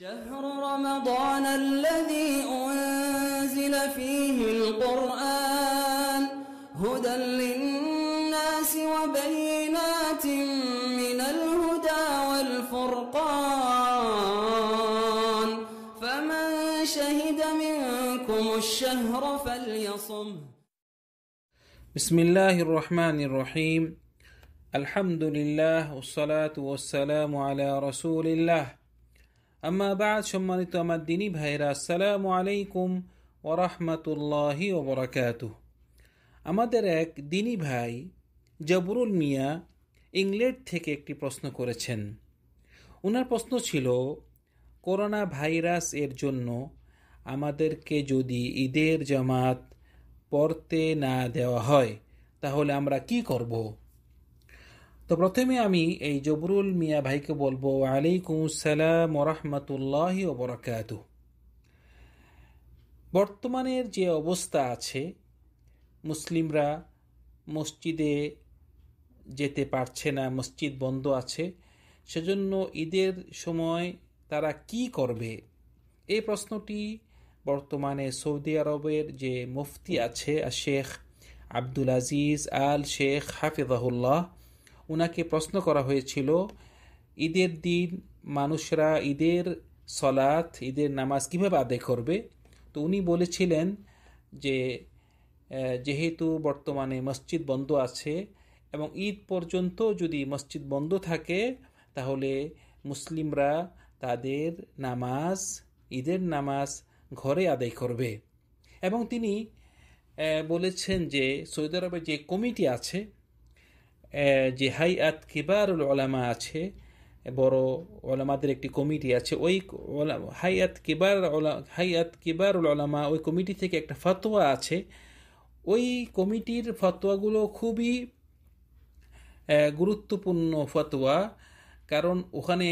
شهر رمضان الذي أنزل فيه القرآن هدى للناس وبينات من الهدى والفرقان فمن شهد منكم الشهر فليصم بسم الله الرحمن الرحيم الحمد لله والصلاة والسلام على رسول الله আম্মা বাদ সম্মানিত আমার দিনী ভাইরা আসসালামু আলাইকুম ওরহমতুল্লাহি ওবরাকাত আমাদের এক দিনী ভাই জবরুল মিয়া ইংল্যান্ড থেকে একটি প্রশ্ন করেছেন ওনার প্রশ্ন ছিল করোনা ভাইরাস এর জন্য আমাদেরকে যদি ঈদের জামাত পড়তে না দেওয়া হয় তাহলে আমরা কি করব তো প্রথমে আমি এই জবরুল মিয়া ভাইকে বলবো আলাইকুম সালাম রহমতুল্লাহ ওবরাকাত বর্তমানের যে অবস্থা আছে মুসলিমরা মসজিদে যেতে পারছে না মসজিদ বন্ধ আছে সেজন্য ঈদের সময় তারা কি করবে এই প্রশ্নটি বর্তমানে সৌদি আরবের যে মুফতি আছে শেখ আব্দুল আজিজ আল শেখ হাফিজাহুল্লাহ উনাকে প্রশ্ন করা হয়েছিল ঈদের দিন মানুষরা ঈদের সলাথ ঈদের নামাজ কীভাবে আদায় করবে তো উনি বলেছিলেন যে যেহেতু বর্তমানে মসজিদ বন্ধ আছে এবং ঈদ পর্যন্ত যদি মসজিদ বন্ধ থাকে তাহলে মুসলিমরা তাদের নামাজ ঈদের নামাজ ঘরে আদায় করবে এবং তিনি বলেছেন যে সৌদি আরবে যে কমিটি আছে যে হাইয়াত কিবার ওলামা আছে বড় ওলামাদের একটি কমিটি আছে ওই হাইয়াত কিবার হাইয়াত কিবার ওলামা ওই কমিটি থেকে একটা ফতোয়া আছে ওই কমিটির ফতোয়াগুলো খুবই গুরুত্বপূর্ণ ফতোয়া কারণ ওখানে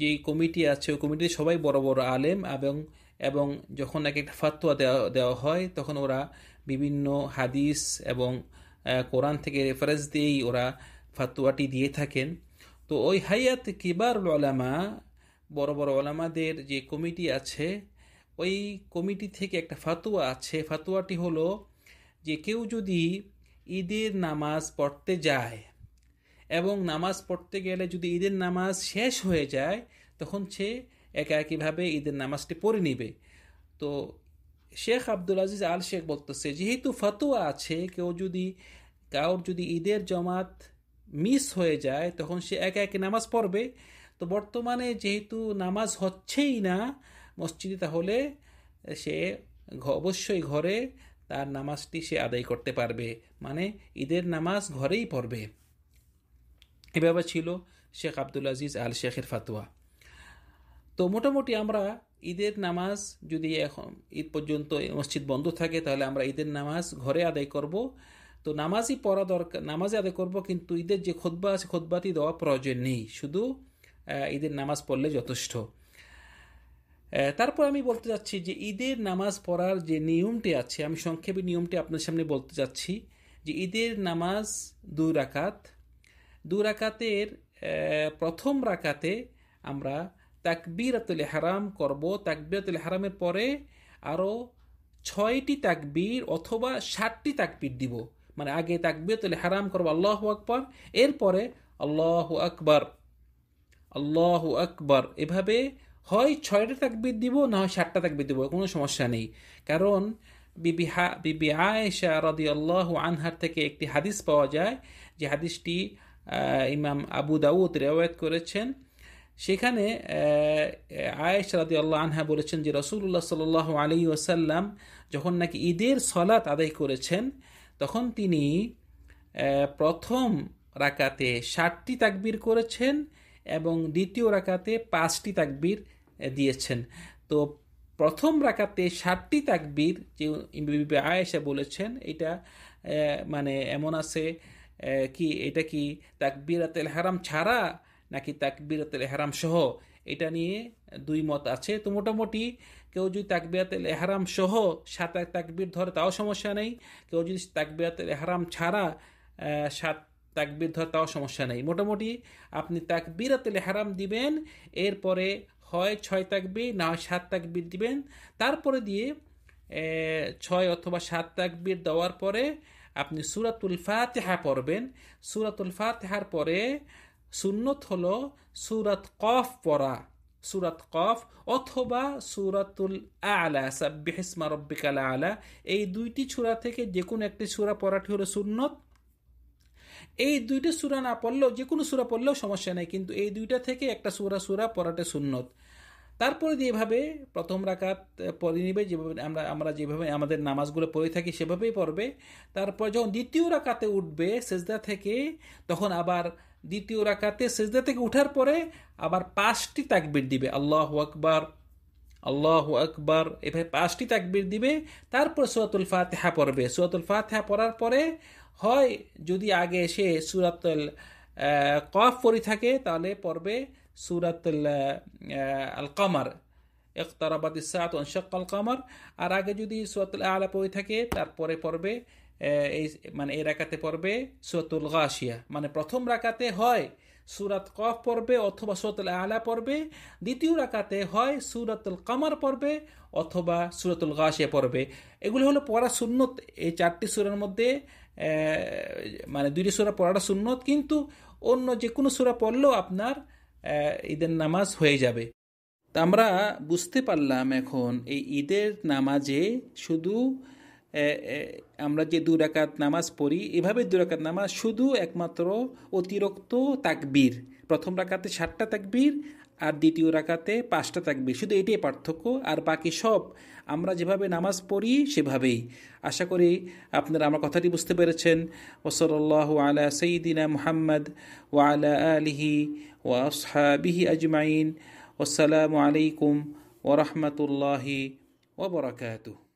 যে কমিটি আছে ওই কমিটির সবাই বড় বড় আলেম এবং এবং যখন এক একটা ফাতোয়া দেওয়া দেওয়া হয় তখন ওরা বিভিন্ন হাদিস এবং কোরআন থেকে রেফারেন্স দিয়েই ওরা ফাতুয়াটি দিয়ে থাকেন তো ওই হাইয়াত কিবার ওলামা বড় বড় ওলামাদের যে কমিটি আছে ওই কমিটি থেকে একটা ফাতুয়া আছে ফাতুয়াটি হলো যে কেউ যদি ঈদের নামাজ পড়তে যায় এবং নামাজ পড়তে গেলে যদি ঈদের নামাজ শেষ হয়ে যায় তখন সে একা একইভাবে ঈদের নামাজটি পড়ে নিবে তো শেখ আব্দুল আজিজ আল শেখ বলতেছে যেহেতু ফাতুয়া আছে কেউ যদি কারোর যদি ঈদের জমাত মিস হয়ে যায় তখন সে এক একে নামাজ পড়বে তো বর্তমানে যেহেতু নামাজ হচ্ছেই না মসজিদে তাহলে সে অবশ্যই ঘরে তার নামাজটি সে আদায় করতে পারবে মানে ঈদের নামাজ ঘরেই পড়বে এভাবে ছিল শেখ আব্দুল আজিজ আল শেখের ফাতুয়া তো মোটামুটি আমরা ঈদের নামাজ যদি এখন ঈদ পর্যন্ত মসজিদ বন্ধ থাকে তাহলে আমরা ঈদের নামাজ ঘরে আদায় করব তো নামাজই পড়া দরকার নামাজই আদায় করব কিন্তু ঈদের যে খোদবা আছে খোদবাটি দেওয়া প্রয়োজন নেই শুধু ঈদের নামাজ পড়লে যথেষ্ট তারপর আমি বলতে চাচ্ছি যে ঈদের নামাজ পড়ার যে নিয়মটি আছে আমি সংক্ষেপে নিয়মটি আপনার সামনে বলতে চাচ্ছি যে ঈদের নামাজ দু রাকাত দু রাকাতের প্রথম রাকাতে আমরা তাকবির আতুল হারাম করব আতুল হারামের পরে আরও ছয়টি তাকবির অথবা ষাটটি তাকবীর দিব মানে আগে তাহলে হারাম করবো আল্লাহ আকবর এরপরে আল্লাহ আকবর আল্লাহ আকবর এভাবে হয় ছয়টা তাকবির দিব না হয় সাতটা তাকবির দিব কোনো সমস্যা নেই কারণ বিবি হা বিবি আয়েশা রদি আল্লাহ আনহার থেকে একটি হাদিস পাওয়া যায় যে হাদিসটি ইমাম আবু দাউদ রেওয়ায়ত করেছেন সেখানে আয়েশ রাদি আল্লাহ আনহা বলেছেন যে রসুল্লাহ সাল আলী ওসাল্লাম যখন নাকি ঈদের সলাত আদায় করেছেন তখন তিনি প্রথম রাকাতে ষাটটি তাকবির করেছেন এবং দ্বিতীয় রাকাতে পাঁচটি তাকবির দিয়েছেন তো প্রথম রাকাতে ষাটটি তাকবির যে আয়েসা বলেছেন এটা মানে এমন আছে কি এটা কি তাকবিরাতেল হারাম ছাড়া নাকি তাকবিরাতেল হারাম সহ এটা নিয়ে দুই মত আছে তো মোটামুটি কেউ যদি তাকবিয়াতেল এহারাম সহ সাত এক তাকবির ধরে তাও সমস্যা নেই কেউ যদি তাকবিয়াতেল এহারাম ছাড়া সাত তাকবির ধর তাও সমস্যা নেই মোটামুটি আপনি তাকবিরাতেল লেহারাম দিবেন এরপরে হয় ছয় তাকবির না হয় সাত তাকবির দিবেন তারপরে দিয়ে ছয় অথবা সাত তাকবির দেওয়ার পরে আপনি সুরাতুল ফাতেহা পড়বেন সুরাতুল ফাতেহার পরে সুন্নত হল সুরাত কফ পড়া সুরাত কফ অথবা সুরাতুল আলা সাব্বিহিসমা রব্বিকালা আলা এই দুইটি সুরা থেকে যে কোনো একটি সুরা পড়াটি হলো সুন্নত এই দুইটি সুরা না পড়লেও যে কোনো সুরা পড়লেও সমস্যা নেই কিন্তু এই দুইটা থেকে একটা সুরা সুরা পড়াটা সুন্নত তারপরে যেভাবে প্রথম রাকাত পড়ে নিবে যেভাবে আমরা আমরা যেভাবে আমাদের নামাজগুলো পড়ে থাকি সেভাবেই পড়বে তারপর যখন দ্বিতীয় রাকাতে উঠবে সেজদা থেকে তখন আবার দ্বিতীয় রাকাতে সেজদা থেকে উঠার পরে আবার পাঁচটি তাকবির দিবে আল্লাহ আকবার আল্লাহ আকবার এভাবে পাঁচটি তাকবির দিবে তারপর সুরাতুল ফাতেহা পড়বে সুরাতুল ফাতেহা পড়ার পরে হয় যদি আগে সে সুরাতল কফ পড়ি থাকে তাহলে পড়বে সুরাতুল আল কামার একতারাবাদ ইসাত অনশাক আল কামার আর আগে যদি সুরাতুল আলা পড়ি থাকে তারপরে পড়বে এই মানে এই রাকাতে পড়বে সুরাতুল গাশিয়া মানে প্রথম রাকাতে হয় সুরাত কফ পড়বে অথবা সুরাতুল আলা পড়বে দ্বিতীয় রাকাতে হয় সুরাতুল কামার পড়বে অথবা সুরাতুল গাশিয়া পড়বে এগুলি হলো পড়া সুন্নত এই চারটি সুরের মধ্যে মানে দুইটি সুরা পড়াটা সুন্নত কিন্তু অন্য যে কোনো সুরা পড়লেও আপনার ঈদের নামাজ হয়ে যাবে তা আমরা বুঝতে পারলাম এখন এই ঈদের নামাজে শুধু আমরা যে দুরাকাত নামাজ পড়ি এভাবে দুরাকাত নামাজ শুধু একমাত্র অতিরিক্ত তাকবীর প্রথম রাকাতে ষাটটা তাকবীর আর দ্বিতীয় রাকাতে পাঁচটা তাকবির শুধু এটাই পার্থক্য আর বাকি সব আমরা যেভাবে নামাজ পড়ি সেভাবেই আশা করি আপনারা আমার কথাটি বুঝতে পেরেছেন ওসল্লাহ আলা সঈদিনা মুহাম্মদ ওয়ালা আলিহি ওয়াসহাবিহি আজমাইন ওসালামু আলাইকুম ওরহমতুল্লাহি ওবরাকাতু